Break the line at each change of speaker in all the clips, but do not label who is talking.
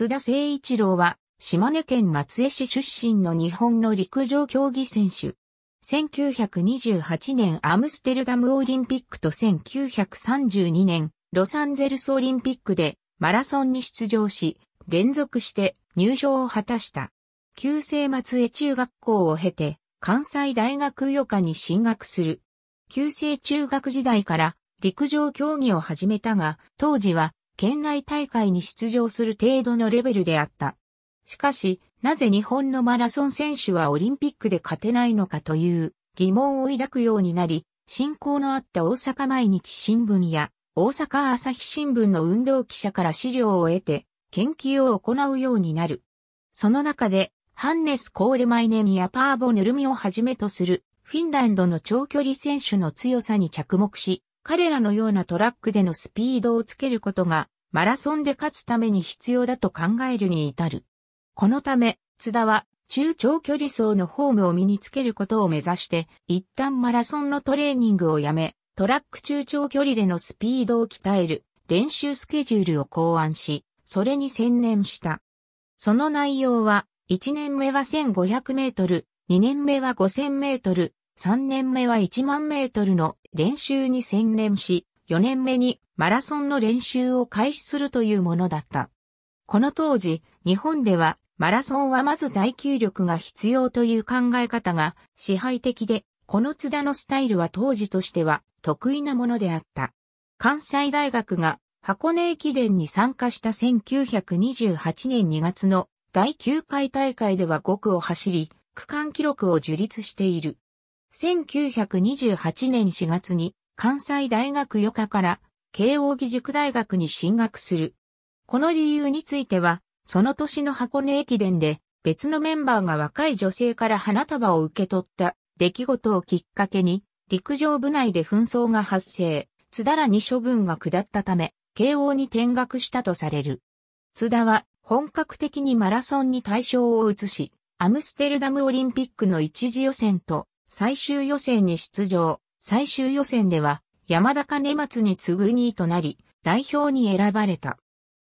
津田誠一郎は、島根県松江市出身の日本の陸上競技選手。1928年アムステルダムオリンピックと1932年ロサンゼルスオリンピックでマラソンに出場し、連続して入賞を果たした。旧制松江中学校を経て、関西大学予科に進学する。旧制中学時代から陸上競技を始めたが、当時は県内大会に出場する程度のレベルであった。しかし、なぜ日本のマラソン選手はオリンピックで勝てないのかという疑問を抱くようになり、進行のあった大阪毎日新聞や大阪朝日新聞の運動記者から資料を得て研究を行うようになる。その中で、ハンネス・コールマイネミやパーボ・ヌルミをはじめとするフィンランドの長距離選手の強さに着目し、彼らのようなトラックでのスピードをつけることが、マラソンで勝つために必要だと考えるに至る。このため、津田は中長距離走のフォームを身につけることを目指して、一旦マラソンのトレーニングをやめ、トラック中長距離でのスピードを鍛える練習スケジュールを考案し、それに専念した。その内容は、1年目は1500メートル、2年目は5000メートル、3年目は1万メートルの練習に専念し、4年目にマラソンの練習を開始するというものだった。この当時、日本ではマラソンはまず耐久力が必要という考え方が支配的で、この津田のスタイルは当時としては得意なものであった。関西大学が箱根駅伝に参加した1928年2月の第9回大会では5区を走り、区間記録を樹立している。1928年4月に関西大学予科から慶応義塾大学に進学する。この理由については、その年の箱根駅伝で別のメンバーが若い女性から花束を受け取った出来事をきっかけに陸上部内で紛争が発生、津田らに処分が下ったため、慶応に転学したとされる。津田は本格的にマラソンに対象を移し、アムステルダムオリンピックの一次予選と最終予選に出場。最終予選では、山田根松に次ぐ2位となり、代表に選ばれた。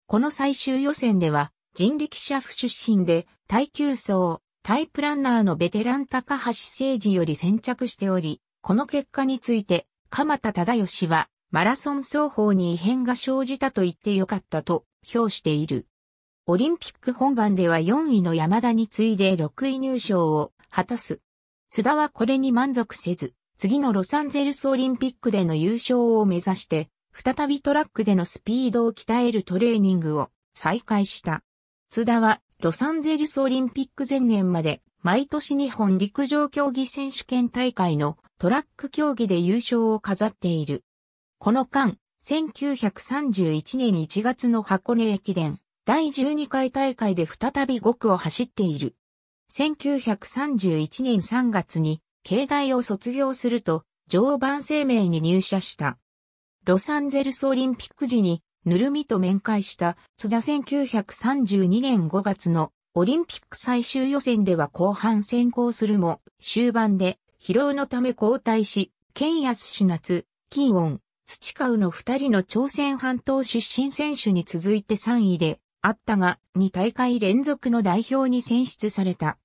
この最終予選では、人力車夫出身で、耐久走、タイプランナーのベテラン高橋誠二より先着しており、この結果について、鎌田忠義は、マラソン走法に異変が生じたと言ってよかったと評している。オリンピック本番では4位の山田に次いで6位入賞を果たす津田はこれに満足せず、次のロサンゼルスオリンピックでの優勝を目指して、再びトラックでのスピードを鍛えるトレーニングを再開した。津田はロサンゼルスオリンピック前年まで毎年日本陸上競技選手権大会のトラック競技で優勝を飾っている。この間、1931年1月の箱根駅伝第12回大会で再び5区を走っている。1931年3月に、慶大を卒業すると、常磐生命に入社した。ロサンゼルスオリンピック時に、ぬるみと面会した津田1932年5月のオリンピック最終予選では後半先行するも、終盤で疲労のため交代し、ケンヤス夏、キ温、オン、土川の二人の朝鮮半島出身選手に続いて3位であったが、2大会連続の代表に選出された。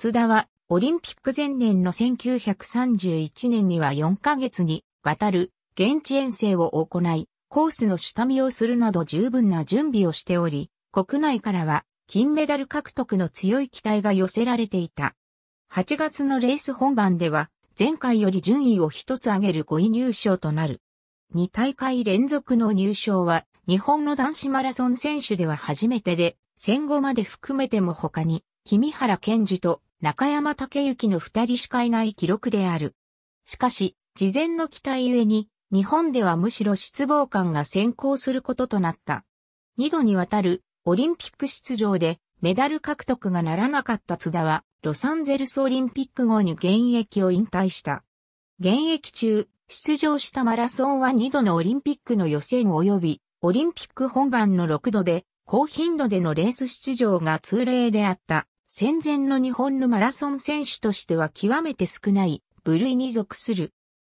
津田は、オリンピック前年の1931年には4ヶ月にわたる現地遠征を行い、コースの下見をするなど十分な準備をしており、国内からは金メダル獲得の強い期待が寄せられていた。8月のレース本番では、前回より順位を一つ上げる5位入賞となる。2大会連続の入賞は、日本の男子マラソン選手では初めてで、戦後まで含めても他に、君原健二と中山武之の二人しかいない記録である。しかし、事前の期待ゆえに、日本ではむしろ失望感が先行することとなった。二度にわたるオリンピック出場でメダル獲得がならなかった津田は、ロサンゼルスオリンピック後に現役を引退した。現役中、出場したマラソンは二度のオリンピックの予選及び、オリンピック本番の6度で、高頻度でのレース出場が通例であった。戦前の日本のマラソン選手としては極めて少ない部類に属する。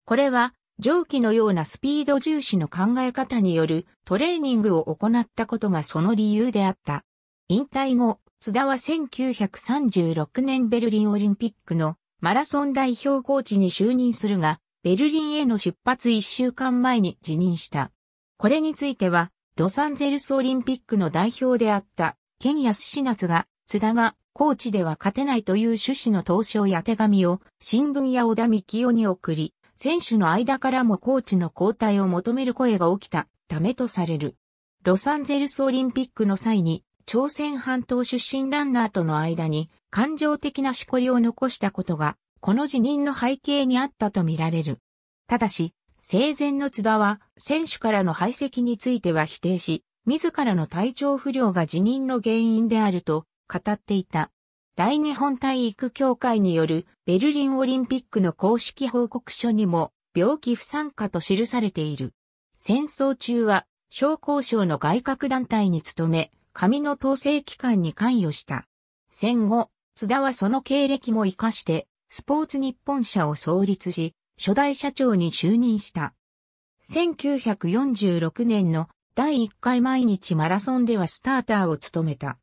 これは上記のようなスピード重視の考え方によるトレーニングを行ったことがその理由であった。引退後、津田は1936年ベルリンオリンピックのマラソン代表コーチに就任するが、ベルリンへの出発1週間前に辞任した。これについては、ロサンゼルスオリンピックの代表であった、ケニアスシナツが、津田がコーチでは勝てないという趣旨の投書や手紙を新聞や小田幹雄に送り、選手の間からもコーチの交代を求める声が起きたためとされる。ロサンゼルスオリンピックの際に、朝鮮半島出身ランナーとの間に感情的なしこりを残したことが、この辞任の背景にあったとみられる。ただし、生前の津田は選手からの排斥については否定し、自らの体調不良が辞任の原因であると語っていた。大日本体育協会によるベルリンオリンピックの公式報告書にも病気不参加と記されている。戦争中は商工省の外郭団体に勤め、紙の統制機関に関与した。戦後、津田はその経歴も活かして、スポーツ日本社を創立し、初代社長に就任した。1946年の第1回毎日マラソンではスターターを務めた。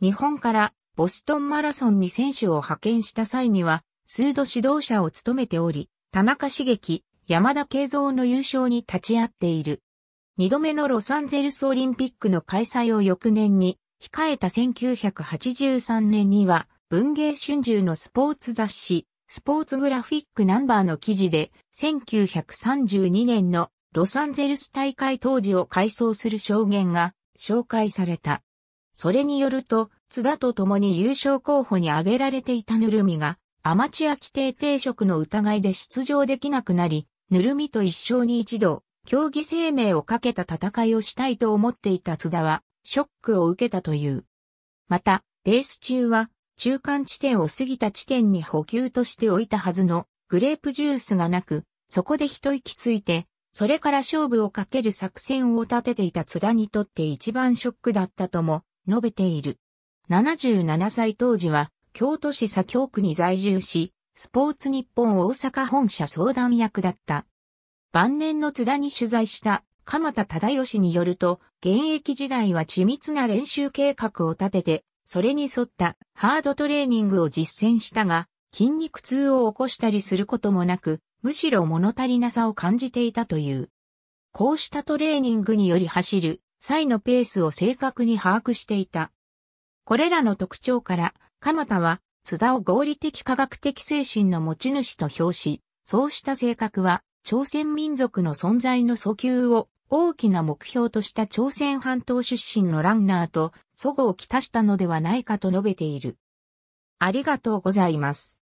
日本からボストンマラソンに選手を派遣した際には、数度指導者を務めており、田中茂樹、山田慶三の優勝に立ち会っている。二度目のロサンゼルスオリンピックの開催を翌年に、控えた1983年には、文芸春秋のスポーツ雑誌、スポーツグラフィックナンバーの記事で、1932年のロサンゼルス大会当時を改装する証言が紹介された。それによると、津田と共に優勝候補に挙げられていたぬるみが、アマチュア規定定職の疑いで出場できなくなり、ぬるみと一生に一度、競技生命をかけた戦いをしたいと思っていた津田は、ショックを受けたという。また、レース中は、中間地点を過ぎた地点に補給としておいたはずのグレープジュースがなく、そこで一息ついて、それから勝負をかける作戦を立てていた津田にとって一番ショックだったとも述べている。77歳当時は、京都市左京区に在住し、スポーツ日本大阪本社相談役だった。晩年の津田に取材した鎌田忠義によると、現役時代は緻密な練習計画を立てて、それに沿ったハードトレーニングを実践したが、筋肉痛を起こしたりすることもなく、むしろ物足りなさを感じていたという。こうしたトレーニングにより走る際のペースを正確に把握していた。これらの特徴から、鎌田は津田を合理的科学的精神の持ち主と表し、そうした性格は、朝鮮民族の存在の訴求を大きな目標とした朝鮮半島出身のランナーと、祖語をきたしたのではないかと述べている。ありがとうございます。